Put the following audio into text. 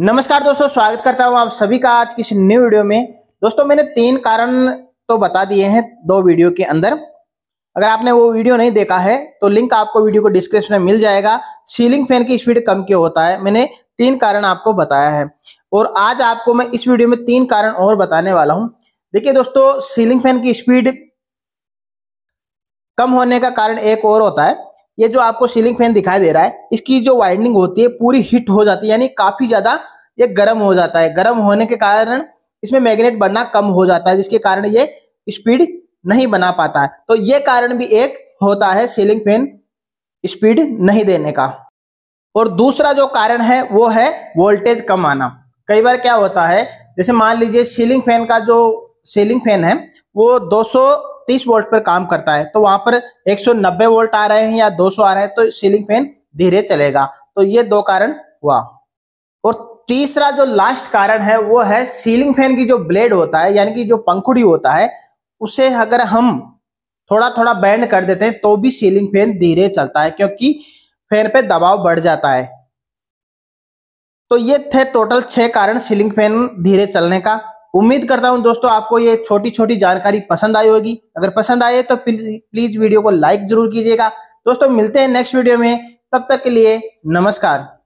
नमस्कार दोस्तों स्वागत करता हूँ आप सभी का आज किसी न्यू वीडियो में दोस्तों मैंने तीन कारण तो बता दिए हैं दो वीडियो के अंदर अगर आपने वो वीडियो नहीं देखा है तो लिंक आपको वीडियो को डिस्क्रिप्शन में मिल जाएगा सीलिंग फैन की स्पीड कम क्यों होता है मैंने तीन कारण आपको बताया है और आज आपको मैं इस वीडियो में तीन कारण और बताने वाला हूँ देखिए दोस्तों सीलिंग फैन की स्पीड कम होने का कारण एक और होता है ये जो आपको सीलिंग फैन दिखाई दे रहा है इसकी जो वाइडनिंग होती है पूरी हिट हो जाती है यानी काफी ज्यादा ये गर्म हो जाता है गर्म होने के कारण इसमें मैग्नेट बनना कम हो जाता है जिसके कारण ये स्पीड नहीं बना पाता है तो ये कारण भी एक होता है सीलिंग फैन स्पीड नहीं देने का और दूसरा जो कारण है वो है वोल्टेज कम आना कई बार क्या होता है जैसे मान लीजिए सीलिंग फैन का जो सीलिंग फैन है वो 200 तीस वोल्ट पर काम करता है तो वहां पर एक वोल्ट आ रहे हैं या दो आ रहे हैं तो सीलिंग फैन धीरे चलेगा तो ये दो कारण हुआ और तीसरा जो लास्ट कारण है वो है सीलिंग फैन की जो ब्लेड होता है यानी कि जो पंखुड़ी होता है उसे अगर हम थोड़ा थोड़ा बैंड कर देते हैं तो भी सीलिंग फैन धीरे चलता है क्योंकि फैन पे दबाव बढ़ जाता है तो ये थे टोटल छह कारण सीलिंग फैन धीरे चलने का उम्मीद करता हूं दोस्तों आपको ये छोटी छोटी जानकारी पसंद आई होगी अगर पसंद आए तो प्लीज वीडियो को लाइक जरूर कीजिएगा दोस्तों मिलते हैं नेक्स्ट वीडियो में तब तक के लिए नमस्कार